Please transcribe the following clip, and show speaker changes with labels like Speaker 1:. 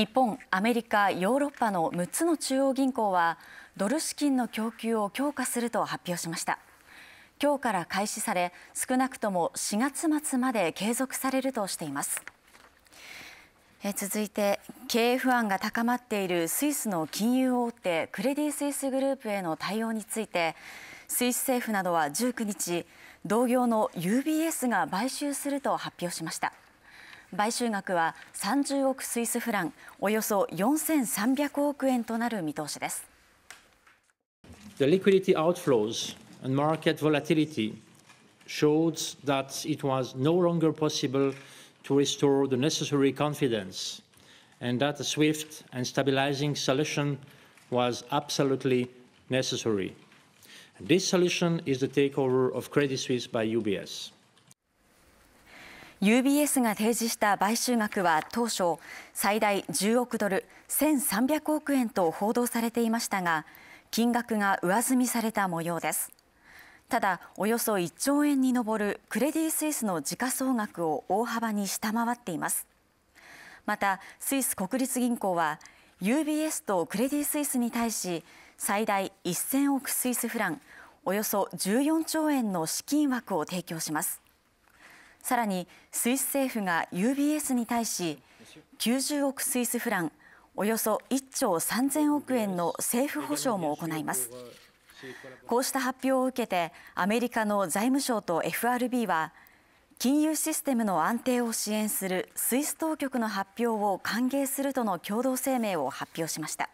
Speaker 1: 日本、アメリカ、ヨーロッパの6つの中央銀行はドル資金の供給を強化すると発表しました今日から開始され少なくとも4月末まで継続されるとしていますえ続いて経営不安が高まっているスイスの金融大手クレディ・スイスグループへの対応についてスイス政府などは19日同業の UBS が買収すると発表しました。買収額は30億スイスフランおよそ4300億円となる見通しです
Speaker 2: The liquidity outflows and market volatility showed that it was no longer possible to restore the necessary confidence and that a swift and stabilizing solution was absolutely necessary. This solution is the takeover of Credit Suisse by UBS.
Speaker 1: UBS が提示した買収額は当初最大10億ドル1300億円と報道されていましたが金額が上積みされた模様ですただおよそ1兆円に上るクレディ・スイスの時価総額を大幅に下回っていますまたスイス国立銀行は UBS とクレディ・スイスに対し最大1000億スイスフランおよそ14兆円の資金枠を提供しますさらにスイス政府が UBS に対し90億スイスフランおよそ1兆3000億円の政府保証も行いますこうした発表を受けてアメリカの財務省と FRB は金融システムの安定を支援するスイス当局の発表を歓迎するとの共同声明を発表しました。